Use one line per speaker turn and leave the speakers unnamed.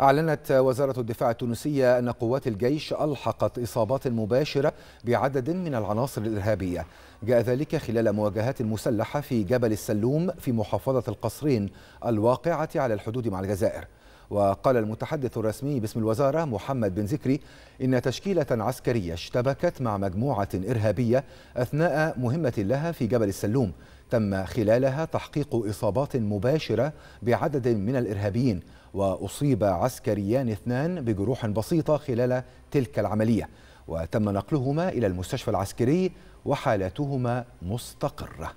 أعلنت وزارة الدفاع التونسية أن قوات الجيش ألحقت إصابات مباشرة بعدد من العناصر الإرهابية جاء ذلك خلال مواجهات مسلحة في جبل السلوم في محافظة القصرين الواقعة على الحدود مع الجزائر وقال المتحدث الرسمي باسم الوزارة محمد بن زكري إن تشكيلة عسكرية اشتبكت مع مجموعة إرهابية أثناء مهمة لها في جبل السلوم تم خلالها تحقيق إصابات مباشرة بعدد من الإرهابيين وأصيب عسكريان اثنان بجروح بسيطة خلال تلك العملية وتم نقلهما إلى المستشفى العسكري وحالتهما مستقرة